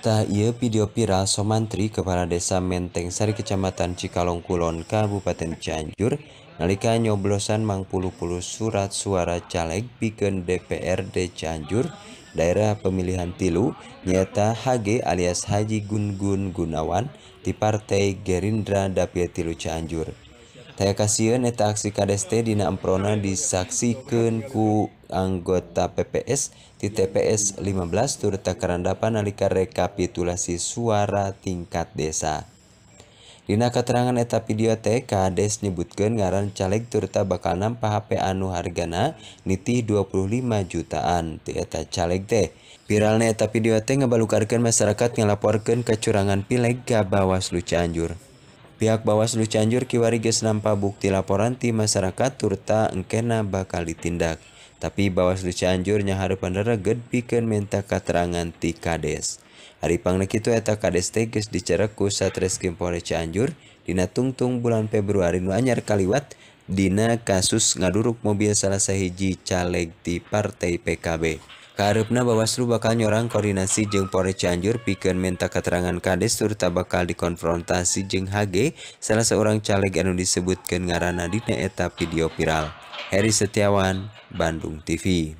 Tah ia video viral Somantri kepala desa Menteng Sari Kecamatan Cikalong Kulon Kabupaten Cianjur nalika nyoblosan mangpulu-pulu surat suara caleg bikin DPRD Cianjur daerah pemilihan tilu nyata HG alias Haji Gun Gun Gunawan di Partai Gerindra Dapil Tilu Cianjur. Kaun eta ksi KDST Dina ronna disaksikenun ku anggota PPS T TPS 15 Turta Kerandapan nalika rekapitulasi suara tingkat desa. Dina katerangan Etap Pite Kdes nibutke garan caleg Turta bakkanan paHP Anu hargaa niti 25 jutaanetalegde. viralralneeta videote ngabalukargan masyarakat melaporkan kecurangan pilelegga bawahwa Sulu Canjur. Pihak Bawaslu Cianjur kiwari geus nampa bukti laporan ti masyarakat turta engkena bakal ditindak. Tapi Bawaslu Cianjur nyaharepan rereged pikeun minta keterangan ti Kades. Hari itu eta Kades teh geus dicerek ku Satreskrim Polres Cianjur dina tungtung bulan Februari nu anyar kaliwat dina kasus ngaduruk mobil salah sahiji caleg di Partai PKB. kera arepna bahwa srubayorang koordinasi jeung Pol canjur pikir minta katerangan Kades surta bakal dikonfrontasi Jing HG salah seorang chaleg ganno disebutken ngaranana dine etap video viral. Har Setiawan Bandung TV.